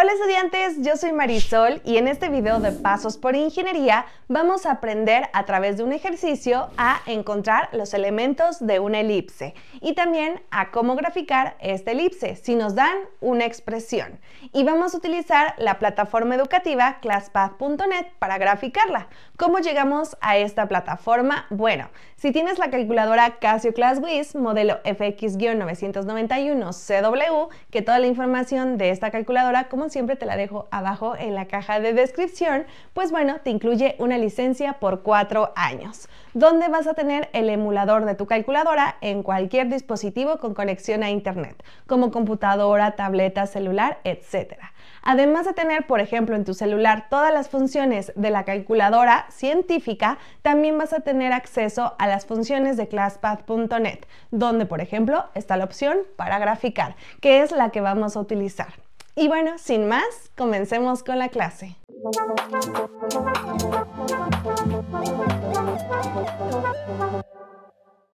Hola estudiantes, yo soy Marisol y en este video de Pasos por Ingeniería vamos a aprender a través de un ejercicio a encontrar los elementos de una elipse y también a cómo graficar esta elipse si nos dan una expresión. Y vamos a utilizar la plataforma educativa classpath.net para graficarla. ¿Cómo llegamos a esta plataforma? Bueno, si tienes la calculadora Casio ClassWiz modelo FX-991 CW, que toda la información de esta calculadora como siempre te la dejo abajo en la caja de descripción, pues bueno, te incluye una licencia por cuatro años, donde vas a tener el emulador de tu calculadora en cualquier dispositivo con conexión a Internet, como computadora, tableta, celular, etc. Además de tener, por ejemplo, en tu celular todas las funciones de la calculadora científica, también vas a tener acceso a las funciones de classpath.net, donde, por ejemplo, está la opción para graficar, que es la que vamos a utilizar. Y bueno, sin más, comencemos con la clase.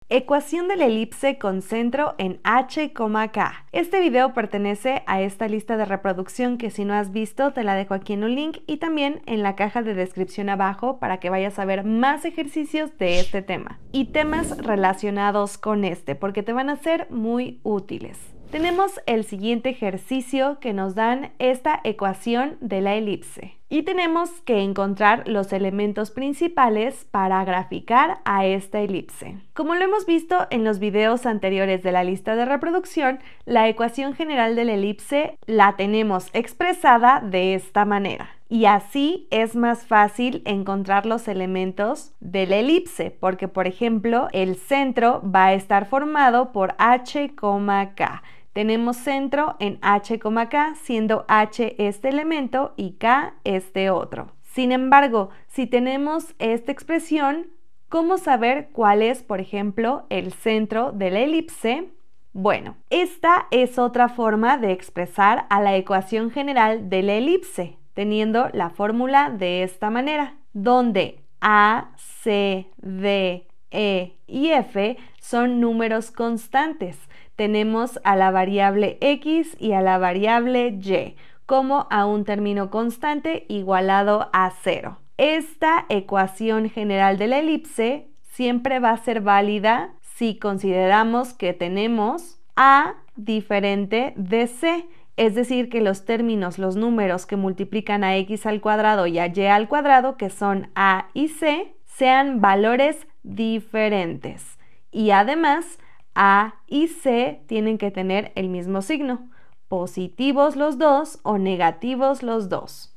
Ecuación de la elipse con centro en H, K. Este video pertenece a esta lista de reproducción que si no has visto te la dejo aquí en un link y también en la caja de descripción abajo para que vayas a ver más ejercicios de este tema y temas relacionados con este porque te van a ser muy útiles tenemos el siguiente ejercicio que nos dan esta ecuación de la elipse. Y tenemos que encontrar los elementos principales para graficar a esta elipse. Como lo hemos visto en los videos anteriores de la lista de reproducción, la ecuación general de la elipse la tenemos expresada de esta manera. Y así es más fácil encontrar los elementos de la elipse, porque por ejemplo el centro va a estar formado por h, k tenemos centro en H, K, siendo H este elemento y K este otro. Sin embargo, si tenemos esta expresión, ¿cómo saber cuál es, por ejemplo, el centro de la elipse? Bueno, esta es otra forma de expresar a la ecuación general de la elipse, teniendo la fórmula de esta manera, donde A, C, D, E y F son números constantes, tenemos a la variable x y a la variable y como a un término constante igualado a cero. Esta ecuación general de la elipse siempre va a ser válida si consideramos que tenemos a diferente de c, es decir, que los términos, los números que multiplican a x al cuadrado y a y al cuadrado, que son a y c, sean valores diferentes. Y además, a y C tienen que tener el mismo signo, positivos los dos o negativos los dos.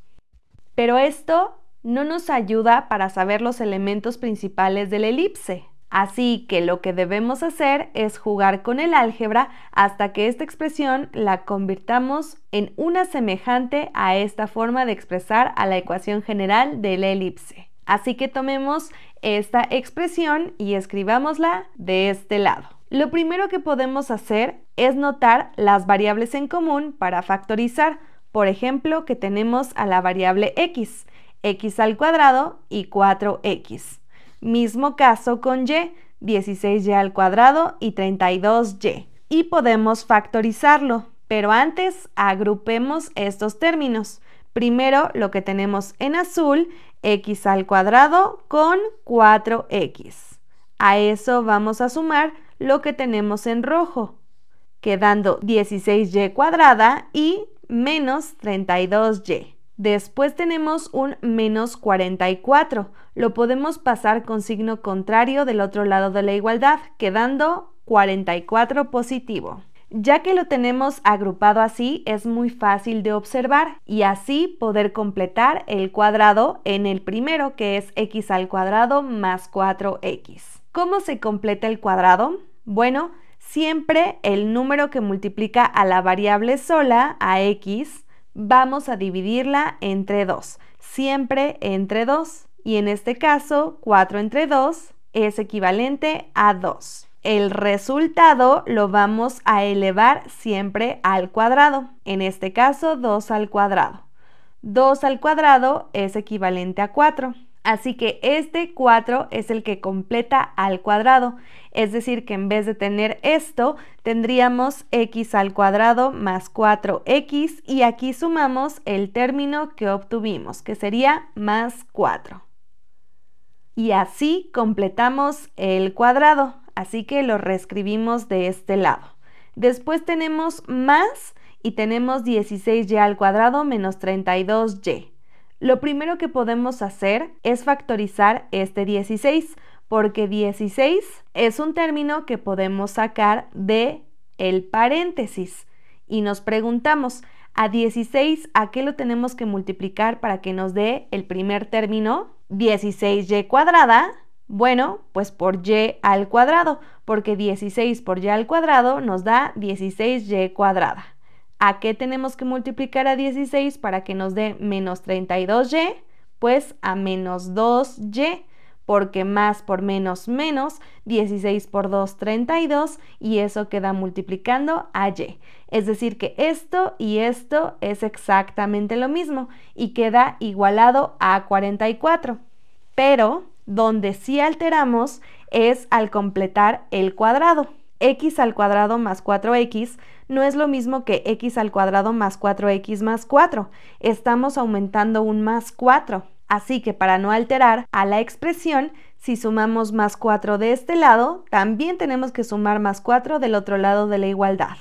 Pero esto no nos ayuda para saber los elementos principales del elipse. Así que lo que debemos hacer es jugar con el álgebra hasta que esta expresión la convirtamos en una semejante a esta forma de expresar a la ecuación general de la elipse. Así que tomemos esta expresión y escribámosla de este lado. Lo primero que podemos hacer es notar las variables en común para factorizar. Por ejemplo, que tenemos a la variable x, x al cuadrado y 4x. Mismo caso con y, 16y al cuadrado y 32y. Y podemos factorizarlo, pero antes agrupemos estos términos. Primero lo que tenemos en azul, x al cuadrado con 4x. A eso vamos a sumar lo que tenemos en rojo, quedando 16y cuadrada y menos 32y. Después tenemos un menos 44. Lo podemos pasar con signo contrario del otro lado de la igualdad, quedando 44 positivo. Ya que lo tenemos agrupado así, es muy fácil de observar y así poder completar el cuadrado en el primero, que es x al cuadrado más 4x. ¿Cómo se completa el cuadrado? Bueno, siempre el número que multiplica a la variable sola, a x, vamos a dividirla entre 2, siempre entre 2. Y en este caso, 4 entre 2 es equivalente a 2. El resultado lo vamos a elevar siempre al cuadrado, en este caso 2 al cuadrado. 2 al cuadrado es equivalente a 4. Así que este 4 es el que completa al cuadrado. Es decir, que en vez de tener esto, tendríamos x al cuadrado más 4x y aquí sumamos el término que obtuvimos, que sería más 4. Y así completamos el cuadrado, así que lo reescribimos de este lado. Después tenemos más y tenemos 16y al cuadrado menos 32y. Lo primero que podemos hacer es factorizar este 16, porque 16 es un término que podemos sacar de el paréntesis y nos preguntamos, a 16, ¿a qué lo tenemos que multiplicar para que nos dé el primer término? 16y cuadrada. Bueno, pues por y al cuadrado, porque 16 por y al cuadrado nos da 16y cuadrada. ¿A qué tenemos que multiplicar a 16 para que nos dé menos 32y? Pues a menos 2y, porque más por menos menos, 16 por 2, 32, y eso queda multiplicando a y. Es decir, que esto y esto es exactamente lo mismo y queda igualado a 44. Pero donde sí alteramos es al completar el cuadrado. x al cuadrado más 4x no es lo mismo que x al cuadrado más 4x más 4. Estamos aumentando un más 4. Así que para no alterar a la expresión, si sumamos más 4 de este lado, también tenemos que sumar más 4 del otro lado de la igualdad.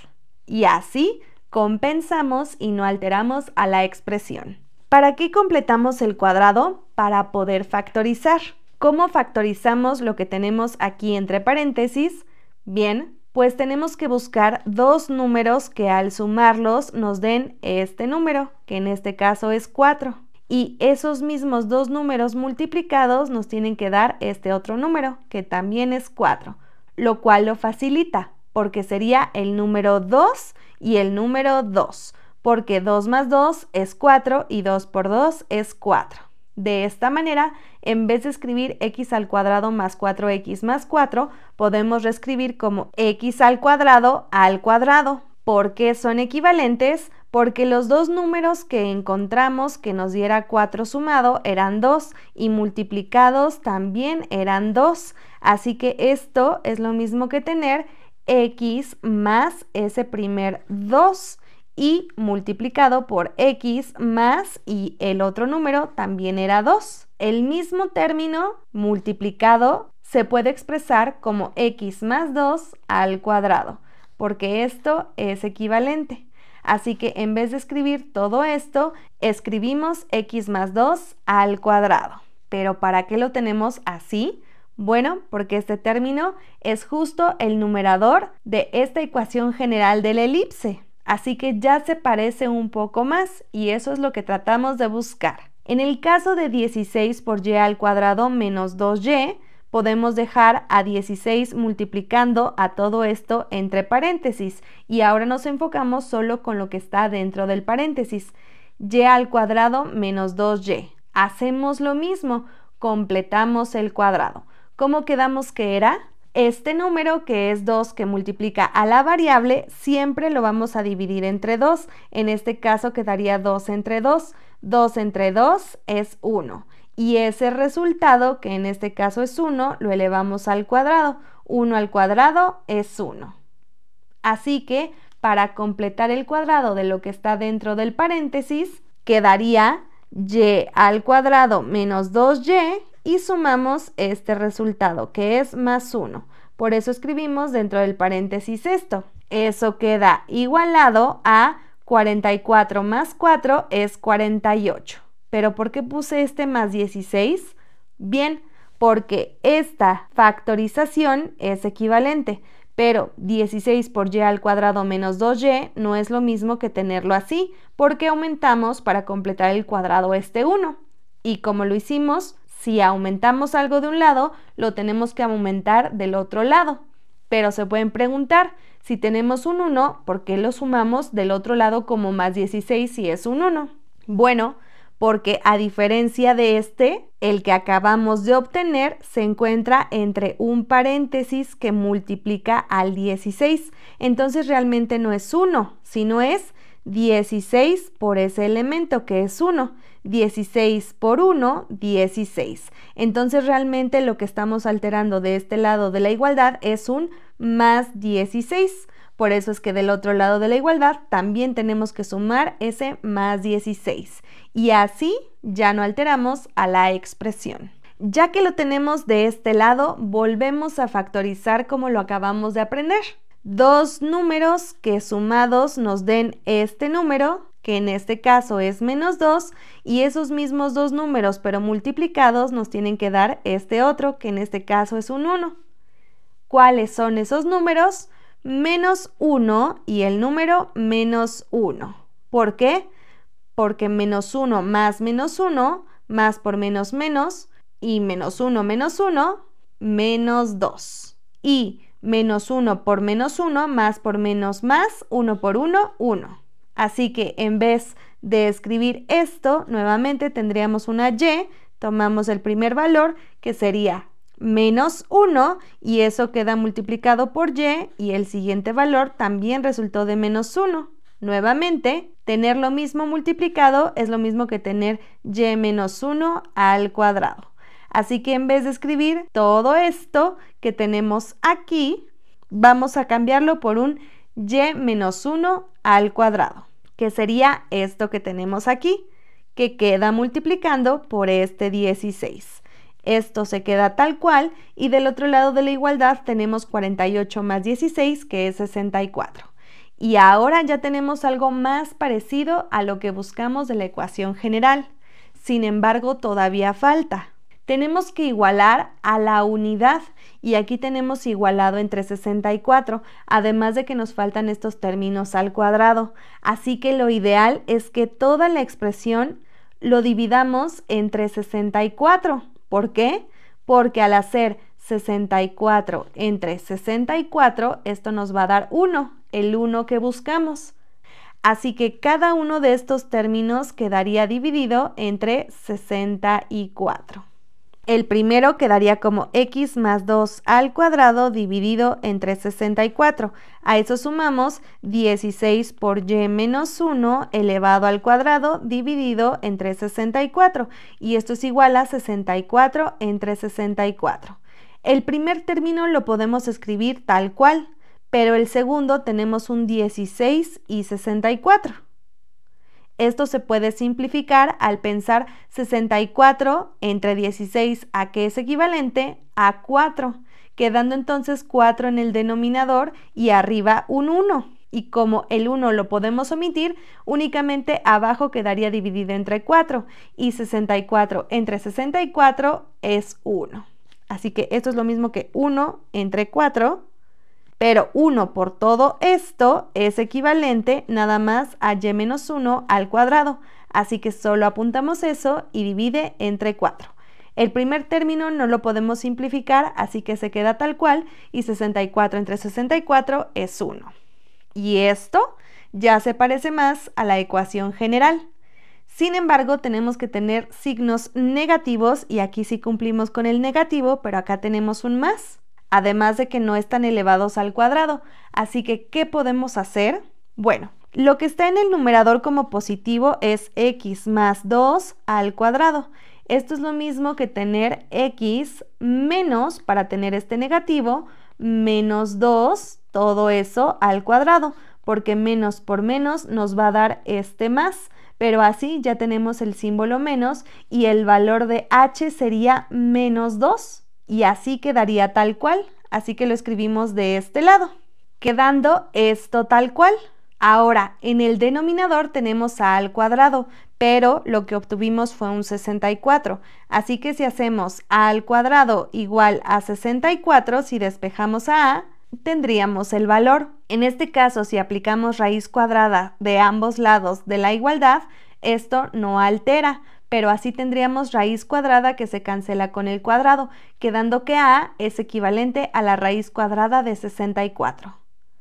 Y así compensamos y no alteramos a la expresión. ¿Para qué completamos el cuadrado? Para poder factorizar. ¿Cómo factorizamos lo que tenemos aquí entre paréntesis? Bien, pues tenemos que buscar dos números que al sumarlos nos den este número, que en este caso es 4. Y esos mismos dos números multiplicados nos tienen que dar este otro número, que también es 4, lo cual lo facilita, porque sería el número 2 y el número 2, porque 2 más 2 es 4 y 2 por 2 es 4. De esta manera, en vez de escribir x al cuadrado más 4x más 4, podemos reescribir como x al cuadrado al cuadrado. ¿Por qué son equivalentes? Porque los dos números que encontramos que nos diera 4 sumado eran 2 y multiplicados también eran 2. Así que esto es lo mismo que tener x más ese primer 2 y multiplicado por x más y el otro número también era 2. El mismo término multiplicado se puede expresar como x más 2 al cuadrado, porque esto es equivalente. Así que en vez de escribir todo esto, escribimos x más 2 al cuadrado. Pero ¿para qué lo tenemos así? Bueno, porque este término es justo el numerador de esta ecuación general de la elipse. Así que ya se parece un poco más y eso es lo que tratamos de buscar. En el caso de 16 por y al cuadrado menos 2y, podemos dejar a 16 multiplicando a todo esto entre paréntesis y ahora nos enfocamos solo con lo que está dentro del paréntesis, y al cuadrado menos 2y. Hacemos lo mismo, completamos el cuadrado. ¿Cómo quedamos que era? Este número, que es 2 que multiplica a la variable, siempre lo vamos a dividir entre 2. En este caso quedaría 2 entre 2. 2 entre 2 es 1. Y ese resultado, que en este caso es 1, lo elevamos al cuadrado. 1 al cuadrado es 1. Así que, para completar el cuadrado de lo que está dentro del paréntesis, quedaría y al cuadrado menos 2y y sumamos este resultado, que es más 1. Por eso escribimos dentro del paréntesis esto. Eso queda igualado a 44 más 4 es 48. ¿Pero por qué puse este más 16? Bien, porque esta factorización es equivalente, pero 16 por y al cuadrado menos 2y no es lo mismo que tenerlo así, porque aumentamos para completar el cuadrado este 1. Y como lo hicimos, si aumentamos algo de un lado, lo tenemos que aumentar del otro lado. Pero se pueden preguntar, si tenemos un 1, ¿por qué lo sumamos del otro lado como más 16 si es un 1? Bueno, porque a diferencia de este, el que acabamos de obtener se encuentra entre un paréntesis que multiplica al 16. Entonces realmente no es 1, sino es 16 por ese elemento que es 1. 16 por 1, 16. Entonces realmente lo que estamos alterando de este lado de la igualdad es un más 16. Por eso es que del otro lado de la igualdad también tenemos que sumar ese más 16. Y así ya no alteramos a la expresión. Ya que lo tenemos de este lado, volvemos a factorizar como lo acabamos de aprender. Dos números que sumados nos den este número que en este caso es menos 2, y esos mismos dos números, pero multiplicados, nos tienen que dar este otro, que en este caso es un 1. ¿Cuáles son esos números? Menos 1 y el número menos 1. ¿Por qué? Porque menos 1 más menos 1, más por menos menos, y menos 1 menos 1, menos 2. Y menos 1 por menos 1, más por menos más, 1 por 1, 1. Así que en vez de escribir esto, nuevamente tendríamos una Y, tomamos el primer valor que sería menos 1 y eso queda multiplicado por Y y el siguiente valor también resultó de menos 1. Nuevamente, tener lo mismo multiplicado es lo mismo que tener Y menos 1 al cuadrado. Así que en vez de escribir todo esto que tenemos aquí, vamos a cambiarlo por un y menos 1 al cuadrado, que sería esto que tenemos aquí, que queda multiplicando por este 16. Esto se queda tal cual y del otro lado de la igualdad tenemos 48 más 16 que es 64. Y ahora ya tenemos algo más parecido a lo que buscamos de la ecuación general. Sin embargo, todavía falta. Tenemos que igualar a la unidad y aquí tenemos igualado entre 64, además de que nos faltan estos términos al cuadrado. Así que lo ideal es que toda la expresión lo dividamos entre 64. ¿Por qué? Porque al hacer 64 entre 64, esto nos va a dar 1, el 1 que buscamos. Así que cada uno de estos términos quedaría dividido entre 64. El primero quedaría como x más 2 al cuadrado dividido entre 64. A eso sumamos 16 por y menos 1 elevado al cuadrado dividido entre 64. Y esto es igual a 64 entre 64. El primer término lo podemos escribir tal cual, pero el segundo tenemos un 16 y 64. Esto se puede simplificar al pensar 64 entre 16 a que es equivalente a 4, quedando entonces 4 en el denominador y arriba un 1. Y como el 1 lo podemos omitir, únicamente abajo quedaría dividido entre 4 y 64 entre 64 es 1. Así que esto es lo mismo que 1 entre 4 pero 1 por todo esto es equivalente nada más a y menos 1 al cuadrado. Así que solo apuntamos eso y divide entre 4. El primer término no lo podemos simplificar, así que se queda tal cual y 64 entre 64 es 1. Y esto ya se parece más a la ecuación general. Sin embargo, tenemos que tener signos negativos y aquí sí cumplimos con el negativo, pero acá tenemos un más además de que no están elevados al cuadrado. Así que, ¿qué podemos hacer? Bueno, lo que está en el numerador como positivo es x más 2 al cuadrado. Esto es lo mismo que tener x menos, para tener este negativo, menos 2, todo eso al cuadrado, porque menos por menos nos va a dar este más. Pero así ya tenemos el símbolo menos y el valor de h sería menos 2 y así quedaría tal cual. Así que lo escribimos de este lado, quedando esto tal cual. Ahora, en el denominador tenemos a al cuadrado, pero lo que obtuvimos fue un 64. Así que si hacemos a al cuadrado igual a 64, si despejamos a a, tendríamos el valor. En este caso, si aplicamos raíz cuadrada de ambos lados de la igualdad, esto no altera, pero así tendríamos raíz cuadrada que se cancela con el cuadrado, quedando que a es equivalente a la raíz cuadrada de 64.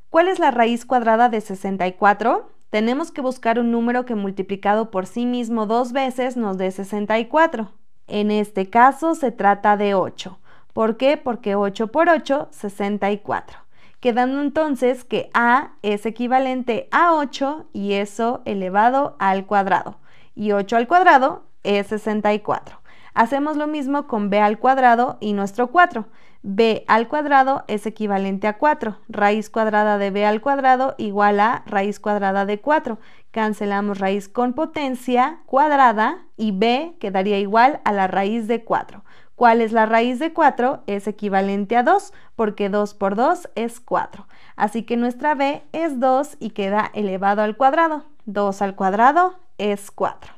¿Cuál es la raíz cuadrada de 64? Tenemos que buscar un número que multiplicado por sí mismo dos veces nos dé 64. En este caso se trata de 8. ¿Por qué? Porque 8 por 8, 64. Quedando entonces que a es equivalente a 8 y eso elevado al cuadrado. Y 8 al cuadrado es 64. Hacemos lo mismo con b al cuadrado y nuestro 4. b al cuadrado es equivalente a 4. Raíz cuadrada de b al cuadrado igual a raíz cuadrada de 4. Cancelamos raíz con potencia cuadrada y b quedaría igual a la raíz de 4. ¿Cuál es la raíz de 4? Es equivalente a 2 porque 2 por 2 es 4. Así que nuestra b es 2 y queda elevado al cuadrado. 2 al cuadrado es 4.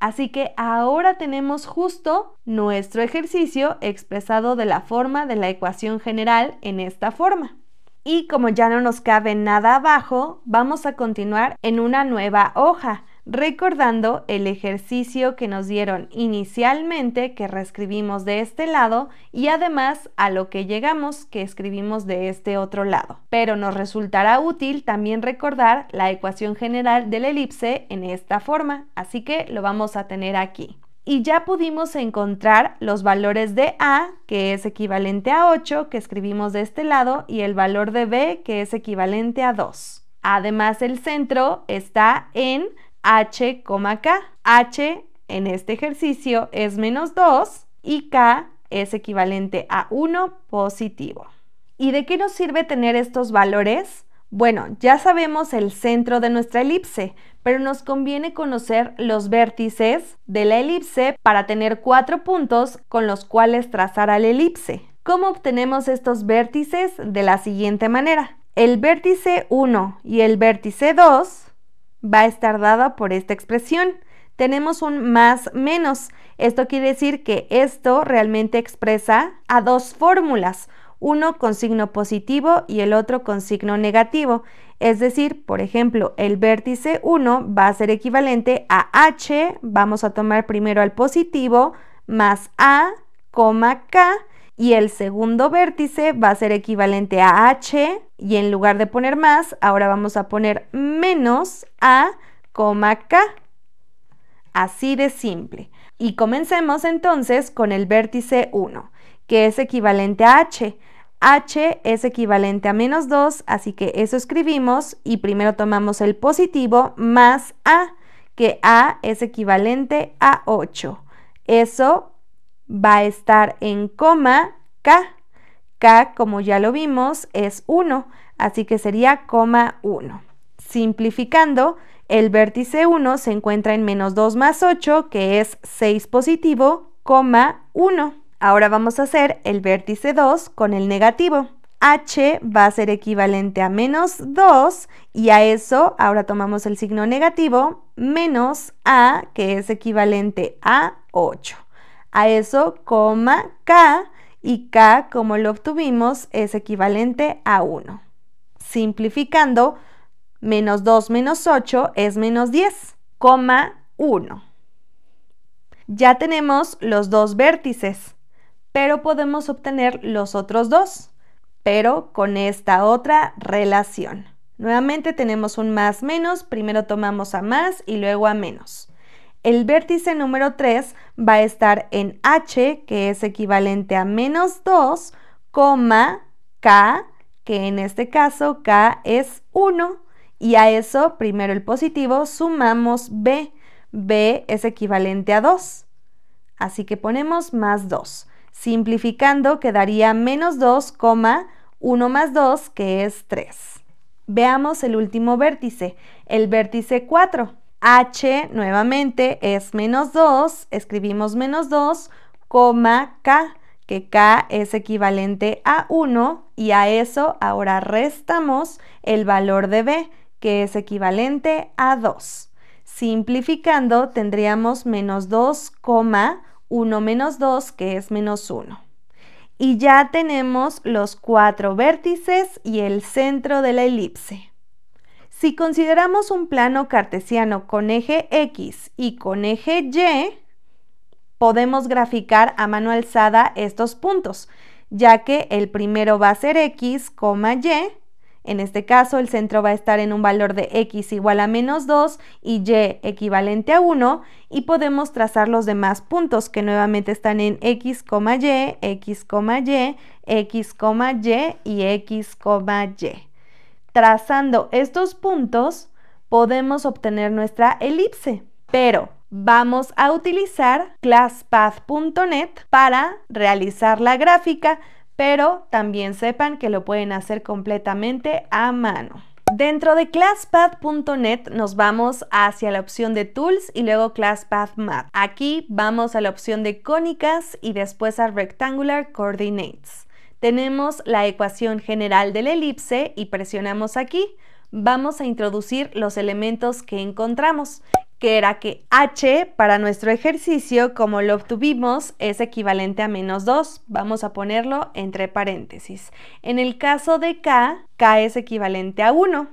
Así que ahora tenemos justo nuestro ejercicio expresado de la forma de la ecuación general en esta forma. Y como ya no nos cabe nada abajo, vamos a continuar en una nueva hoja recordando el ejercicio que nos dieron inicialmente, que reescribimos de este lado, y además a lo que llegamos, que escribimos de este otro lado. Pero nos resultará útil también recordar la ecuación general del elipse en esta forma, así que lo vamos a tener aquí. Y ya pudimos encontrar los valores de A, que es equivalente a 8, que escribimos de este lado, y el valor de B, que es equivalente a 2. Además, el centro está en H, K. H en este ejercicio es menos 2 y K es equivalente a 1 positivo. ¿Y de qué nos sirve tener estos valores? Bueno, ya sabemos el centro de nuestra elipse, pero nos conviene conocer los vértices de la elipse para tener cuatro puntos con los cuales trazar al la elipse. ¿Cómo obtenemos estos vértices? De la siguiente manera. El vértice 1 y el vértice 2 va a estar dada por esta expresión. Tenemos un más menos. Esto quiere decir que esto realmente expresa a dos fórmulas, uno con signo positivo y el otro con signo negativo. Es decir, por ejemplo, el vértice 1 va a ser equivalente a h, vamos a tomar primero al positivo, más a, K y el segundo vértice va a ser equivalente a H y en lugar de poner más, ahora vamos a poner menos A, K. Así de simple. Y comencemos entonces con el vértice 1, que es equivalente a H. H es equivalente a menos 2, así que eso escribimos y primero tomamos el positivo más A, que A es equivalente a 8. Eso va a estar en coma K. K, como ya lo vimos, es 1, así que sería coma 1. Simplificando, el vértice 1 se encuentra en menos 2 más 8, que es 6 positivo, coma 1. Ahora vamos a hacer el vértice 2 con el negativo. H va a ser equivalente a menos 2 y a eso ahora tomamos el signo negativo menos A que es equivalente a 8. A eso, coma K y K, como lo obtuvimos, es equivalente a 1. Simplificando, menos 2 menos 8 es menos 10, 1. Ya tenemos los dos vértices, pero podemos obtener los otros dos, pero con esta otra relación. Nuevamente tenemos un más menos, primero tomamos a más y luego a menos. El vértice número 3 va a estar en H, que es equivalente a menos 2, K, que en este caso K es 1. Y a eso, primero el positivo, sumamos B. B es equivalente a 2. Así que ponemos más 2. Simplificando quedaría menos 2, 1 más 2, que es 3. Veamos el último vértice, el vértice 4. H nuevamente es menos 2, escribimos menos 2, K, que K es equivalente a 1 y a eso ahora restamos el valor de B, que es equivalente a 2. Simplificando tendríamos menos 2, 1 menos 2, que es menos 1. Y ya tenemos los cuatro vértices y el centro de la elipse. Si consideramos un plano cartesiano con eje X y con eje Y, podemos graficar a mano alzada estos puntos, ya que el primero va a ser X, Y, en este caso, el centro va a estar en un valor de x igual a menos 2 y y equivalente a 1 y podemos trazar los demás puntos que nuevamente están en x, y, x, y, x, y y x, y. Trazando estos puntos podemos obtener nuestra elipse, pero vamos a utilizar classpath.net para realizar la gráfica, pero también sepan que lo pueden hacer completamente a mano. Dentro de ClassPath.net nos vamos hacia la opción de Tools y luego ClassPath Math. Aquí vamos a la opción de Cónicas y después a Rectangular Coordinates. Tenemos la ecuación general de la elipse y presionamos aquí. Vamos a introducir los elementos que encontramos, que era que h para nuestro ejercicio, como lo obtuvimos, es equivalente a menos 2. Vamos a ponerlo entre paréntesis. En el caso de k, k es equivalente a 1.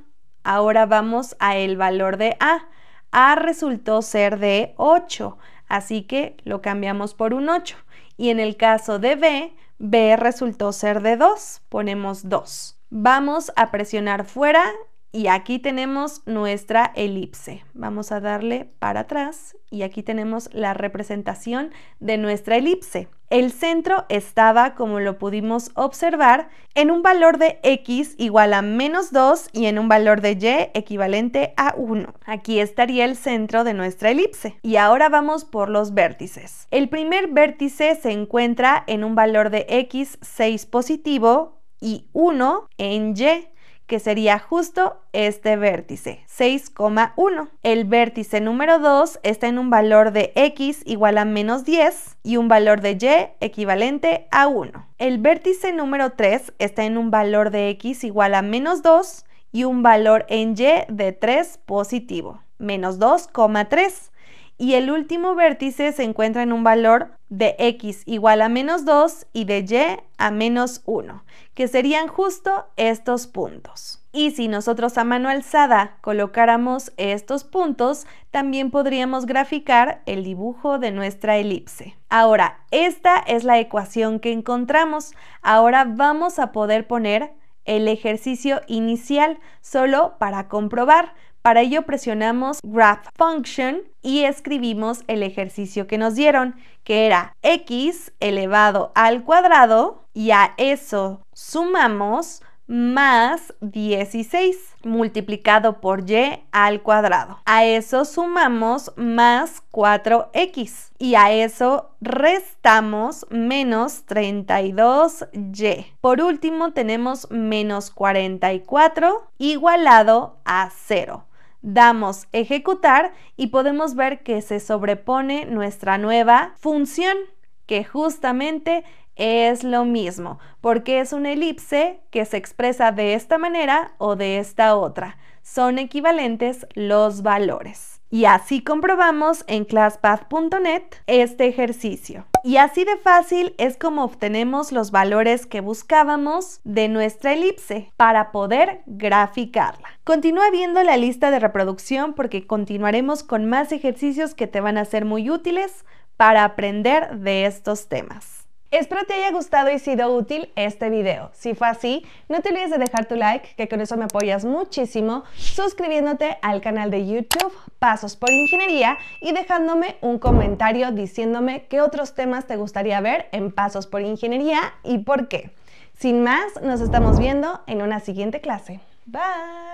Ahora vamos a el valor de a. A resultó ser de 8, así que lo cambiamos por un 8. Y en el caso de B, B resultó ser de 2, ponemos 2. Vamos a presionar fuera y aquí tenemos nuestra elipse. Vamos a darle para atrás y aquí tenemos la representación de nuestra elipse. El centro estaba, como lo pudimos observar, en un valor de x igual a menos 2 y en un valor de y equivalente a 1. Aquí estaría el centro de nuestra elipse. Y ahora vamos por los vértices. El primer vértice se encuentra en un valor de x 6 positivo y 1 en y que sería justo este vértice, 6,1. El vértice número 2 está en un valor de x igual a menos 10 y un valor de y equivalente a 1. El vértice número 3 está en un valor de x igual a menos 2 y un valor en y de 3 positivo, menos 2,3 y el último vértice se encuentra en un valor de x igual a menos 2 y de y a menos 1, que serían justo estos puntos. Y si nosotros a mano alzada colocáramos estos puntos, también podríamos graficar el dibujo de nuestra elipse. Ahora, esta es la ecuación que encontramos. Ahora vamos a poder poner el ejercicio inicial solo para comprobar, para ello presionamos graph function y escribimos el ejercicio que nos dieron, que era x elevado al cuadrado y a eso sumamos más 16 multiplicado por y al cuadrado. A eso sumamos más 4x y a eso restamos menos 32y. Por último tenemos menos 44 igualado a 0 damos ejecutar y podemos ver que se sobrepone nuestra nueva función, que justamente es lo mismo, porque es una elipse que se expresa de esta manera o de esta otra. Son equivalentes los valores. Y así comprobamos en classpath.net este ejercicio. Y así de fácil es como obtenemos los valores que buscábamos de nuestra elipse para poder graficarla. Continúa viendo la lista de reproducción porque continuaremos con más ejercicios que te van a ser muy útiles para aprender de estos temas. Espero te haya gustado y sido útil este video. Si fue así, no te olvides de dejar tu like, que con eso me apoyas muchísimo, suscribiéndote al canal de YouTube Pasos por Ingeniería y dejándome un comentario diciéndome qué otros temas te gustaría ver en Pasos por Ingeniería y por qué. Sin más, nos estamos viendo en una siguiente clase. Bye.